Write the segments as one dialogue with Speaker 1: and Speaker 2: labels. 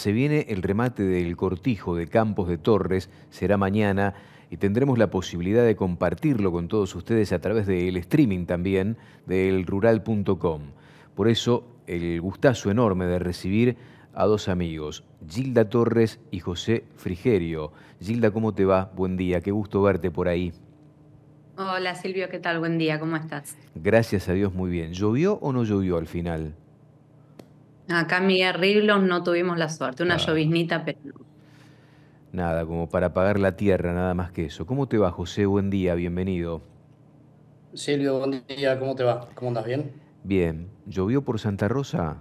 Speaker 1: Se viene el remate del cortijo de Campos de Torres, será mañana y tendremos la posibilidad de compartirlo con todos ustedes a través del streaming también del rural.com. Por eso el gustazo enorme de recibir a dos amigos, Gilda Torres y José Frigerio. Gilda, ¿cómo te va? Buen día, qué gusto verte por ahí.
Speaker 2: Hola Silvio, ¿qué tal? Buen día, ¿cómo estás?
Speaker 1: Gracias a Dios, muy bien. ¿Llovió o no llovió al final?
Speaker 2: Acá en Miguel Riblos no tuvimos la suerte, una ah. lloviznita, pero
Speaker 1: Nada, como para pagar la tierra, nada más que eso. ¿Cómo te va, José? Buen día, bienvenido.
Speaker 3: Silvio, buen día, ¿cómo te va? ¿Cómo andas? ¿Bien?
Speaker 1: Bien. ¿Llovió por Santa Rosa?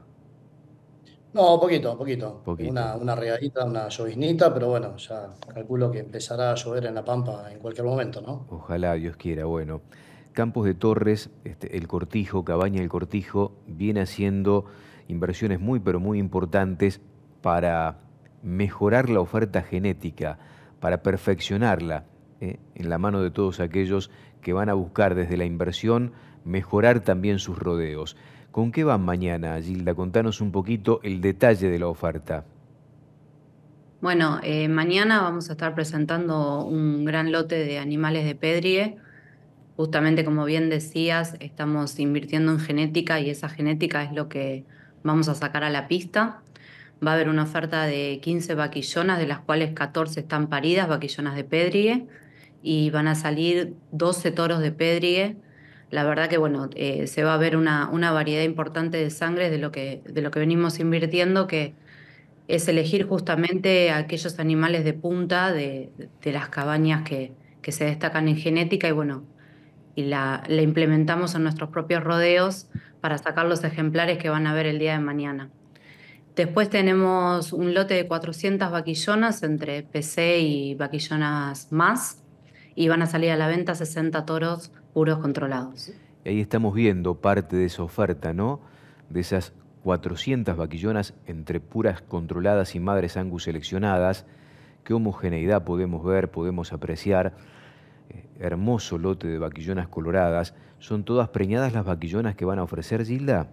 Speaker 3: No, poquito, poquito. poquito. Una, una regadita, una lloviznita, pero bueno, ya calculo que empezará a llover en La Pampa en cualquier momento, ¿no?
Speaker 1: Ojalá, Dios quiera, bueno. Campos de Torres, este, el Cortijo, Cabaña el Cortijo, viene haciendo inversiones muy, pero muy importantes para mejorar la oferta genética, para perfeccionarla ¿eh? en la mano de todos aquellos que van a buscar desde la inversión mejorar también sus rodeos. ¿Con qué van mañana, Gilda? Contanos un poquito el detalle de la oferta.
Speaker 2: Bueno, eh, mañana vamos a estar presentando un gran lote de animales de pedrie. Justamente como bien decías, estamos invirtiendo en genética y esa genética es lo que vamos a sacar a la pista. Va a haber una oferta de 15 vaquillonas, de las cuales 14 están paridas, vaquillonas de Pedrigue, y van a salir 12 toros de Pedrigue. La verdad que bueno, eh, se va a ver una, variedad importante de sangre de lo que, de lo que venimos invirtiendo, que es elegir justamente aquellos animales de punta de, las cabañas que, se destacan en genética y bueno, y la implementamos en nuestros propios rodeos para sacar los ejemplares que van a ver el día de mañana. Después tenemos un lote de 400 vaquillonas entre PC y vaquillonas más y van a salir a la venta 60 toros puros controlados.
Speaker 1: Y ahí estamos viendo parte de esa oferta, ¿no? De esas 400 vaquillonas entre puras controladas y madres angus seleccionadas. Qué homogeneidad podemos ver, podemos apreciar hermoso lote de vaquillonas coloradas. ¿Son todas preñadas las vaquillonas que van a ofrecer, Gilda?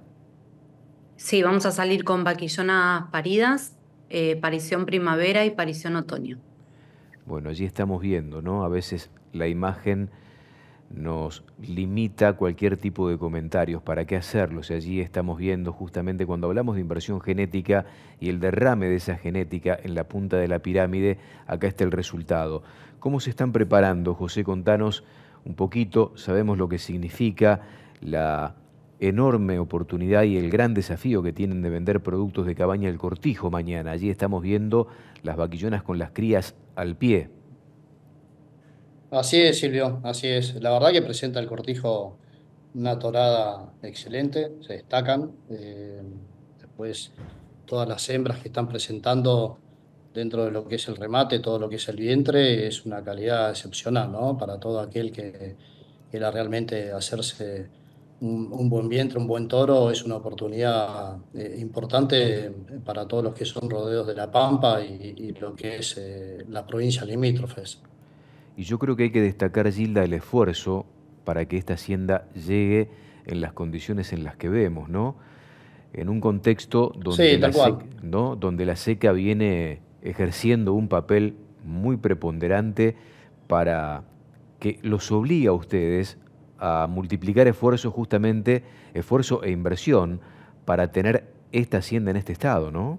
Speaker 2: Sí, vamos a salir con vaquillonas paridas, eh, parición primavera y parición otoño.
Speaker 1: Bueno, allí estamos viendo, ¿no? A veces la imagen nos limita cualquier tipo de comentarios. ¿Para qué hacerlos? si allí estamos viendo justamente cuando hablamos de inversión genética y el derrame de esa genética en la punta de la pirámide, acá está el resultado. ¿Cómo se están preparando, José? Contanos un poquito, sabemos lo que significa la enorme oportunidad y el gran desafío que tienen de vender productos de cabaña El Cortijo mañana. Allí estamos viendo las vaquillonas con las crías al pie.
Speaker 3: Así es, Silvio, así es. La verdad que presenta el cortijo una torada excelente, se destacan. Eh, después, todas las hembras que están presentando dentro de lo que es el remate, todo lo que es el vientre, es una calidad excepcional, ¿no? Para todo aquel que quiera realmente hacerse un, buen vientre, un buen toro, es una oportunidad eh, importante para todos los que son rodeos de La Pampa y, lo que es eh, la provincia limítrofes.
Speaker 1: Y yo creo que hay que destacar, Gilda, el esfuerzo para que esta hacienda llegue en las condiciones en las que vemos, ¿no? En un contexto donde, la, seca, ¿no? donde la seca viene ejerciendo un papel muy preponderante para que los obliga a ustedes a multiplicar esfuerzos justamente, esfuerzo e inversión para tener esta hacienda en este estado, ¿no?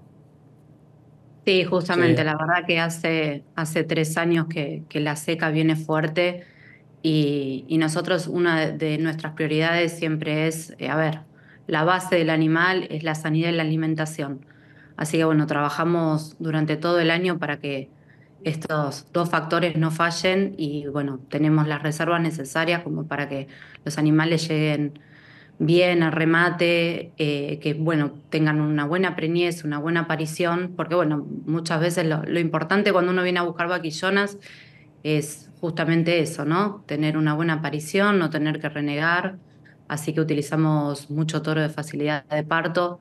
Speaker 2: Sí, justamente, la verdad que hace, hace tres años que, la seca viene fuerte y, nosotros una de, nuestras prioridades siempre es, eh, a ver, la base del animal es la sanidad y la alimentación. Así que bueno, trabajamos durante todo el año para que estos dos factores no fallen y bueno, tenemos las reservas necesarias como para que los animales lleguen bien a remate, eh, que bueno, tengan una buena preñez, una buena aparición, porque bueno, muchas veces lo, importante cuando uno viene a buscar vaquillonas es justamente eso, ¿no? Tener una buena aparición, no tener que renegar, así que utilizamos mucho toro de facilidad de parto.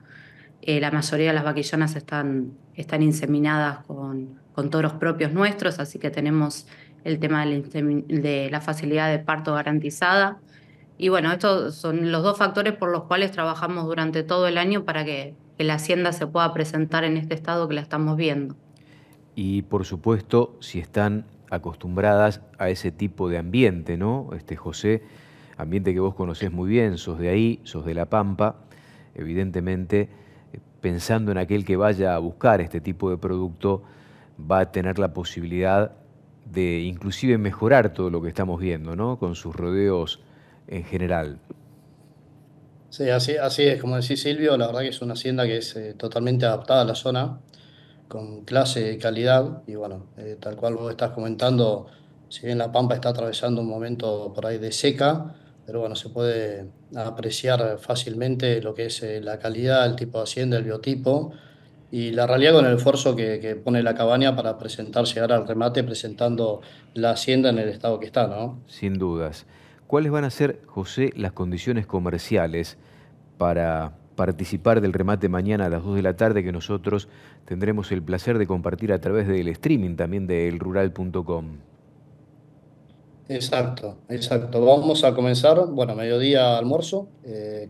Speaker 2: Eh, la mayoría de las vaquillonas están, están inseminadas con, toros propios nuestros, así que tenemos el tema de la facilidad de parto garantizada. Y bueno, estos son los dos factores por los cuales trabajamos durante todo el año para que, la hacienda se pueda presentar en este estado que la estamos viendo.
Speaker 1: Y por supuesto, si están acostumbradas a ese tipo de ambiente, ¿no? Este José, ambiente que vos conocés muy bien, sos de ahí, sos de La Pampa, evidentemente eh, pensando en aquel que vaya a buscar este tipo de producto, va a tener la posibilidad de inclusive mejorar todo lo que estamos viendo, ¿no? Con sus rodeos en general. Sí,
Speaker 3: así, así es, como decía Silvio, la verdad que es una hacienda que es eh, totalmente adaptada a la zona, con clase y calidad, y bueno, eh, tal cual vos estás comentando, si bien La Pampa está atravesando un momento por ahí de seca, pero bueno, se puede apreciar fácilmente lo que es eh, la calidad, el tipo de hacienda, el biotipo, y la realidad con el esfuerzo que, que, pone la cabaña para presentar, llegar al remate presentando la hacienda en el estado que está, ¿no?
Speaker 1: Sin dudas. ¿Cuáles van a ser, José, las condiciones comerciales para participar del remate mañana a las 2 de la tarde que nosotros tendremos el placer de compartir a través del streaming también de elrural.com?
Speaker 3: Exacto, exacto. Vamos a comenzar, bueno, mediodía almuerzo,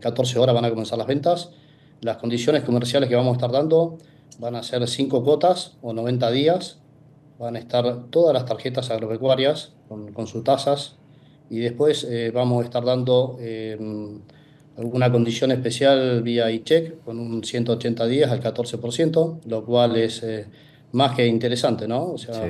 Speaker 3: 14 eh, horas van a comenzar las ventas. Las condiciones comerciales que vamos a estar dando van a ser 5 cuotas o 90 días. Van a estar todas las tarjetas agropecuarias con sus tasas y después eh, vamos a estar dando eh, alguna condición especial vía I-Check, con un 180 días al 14%, lo cual es eh, más que interesante, ¿no? O sea,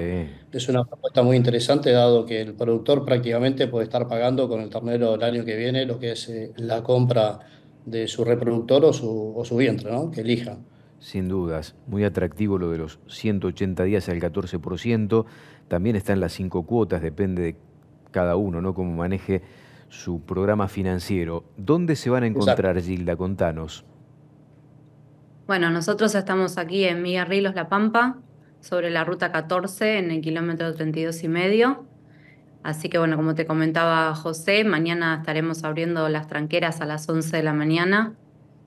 Speaker 3: es una propuesta muy interesante dado que el productor prácticamente puede estar pagando con el ternero el año que viene lo que es la compra de su reproductor o su, vientre, ¿no? Que elija.
Speaker 1: Sin dudas, muy atractivo lo de los 180 días al 14%. También están las cinco cuotas, depende de cada uno, ¿no? Como maneje su programa financiero. ¿Dónde se van a encontrar, Gilda? Contanos.
Speaker 2: Bueno, nosotros estamos aquí en Miguel Rilos, La Pampa, sobre la ruta 14, en el kilómetro 32 y medio. Así que bueno, como te comentaba José, mañana estaremos abriendo las tranqueras a las 11 de la mañana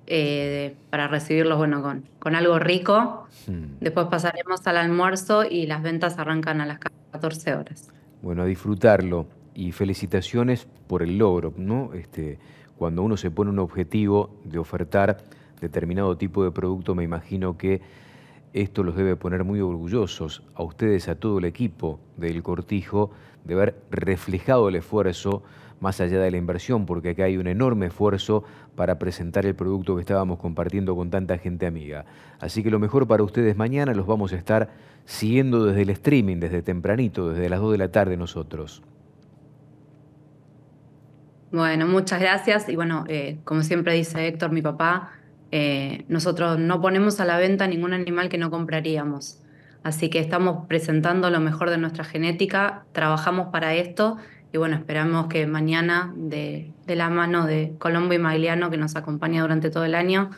Speaker 2: eh, para recibirlos bueno, con, con algo rico. Hmm. Después pasaremos al almuerzo y las ventas arrancan a las 14 horas.
Speaker 1: Bueno, a disfrutarlo y felicitaciones por el logro, ¿no? Este, cuando uno se pone un objetivo de ofertar determinado tipo de producto, me imagino que esto los debe poner muy orgullosos a ustedes, a todo el equipo del Cortijo, de haber reflejado el esfuerzo más allá de la inversión, porque acá hay un enorme esfuerzo para presentar el producto que estábamos compartiendo con tanta gente amiga. Así que lo mejor para ustedes mañana los vamos a estar siguiendo desde el streaming, desde tempranito, desde las 2 de la tarde nosotros.
Speaker 2: Bueno, muchas gracias y bueno, eh, como siempre dice Héctor, mi papá, eh, nosotros no ponemos a la venta ningún animal que no compraríamos. Así que estamos presentando lo mejor de nuestra genética, trabajamos para esto y bueno, esperamos que mañana, de, la mano de Colombo y Magliano, que nos acompaña durante todo el año,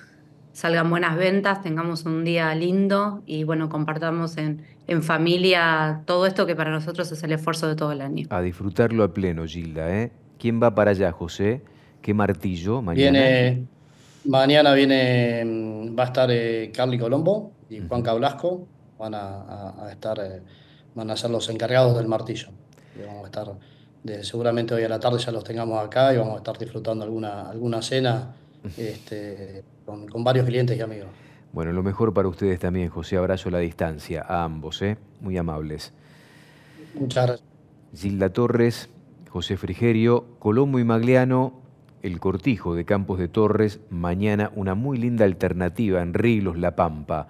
Speaker 2: salgan buenas ventas, tengamos un día lindo y bueno, compartamos en, familia todo esto que para nosotros es el esfuerzo de todo el año.
Speaker 1: A disfrutarlo a pleno, Gilda. ¿eh? ¿Quién va para allá, José? ¿Qué martillo mañana? Viene,
Speaker 3: Mañana viene, mm, va a estar eh, Carly Colombo y Juan Cablasco, van a, estar, eh, van a ser los encargados del martillo. vamos a estar, de, seguramente hoy a la tarde ya los tengamos acá y vamos a estar disfrutando alguna, alguna cena este, con, varios clientes y amigos.
Speaker 1: Bueno, lo mejor para ustedes también, José. Abrazo a la distancia a ambos, ¿eh? Muy amables. Muchas gracias. Gilda Torres, José Frigerio, Colombo y Magliano el cortijo de Campos de Torres, mañana una muy linda alternativa en Riglos La Pampa.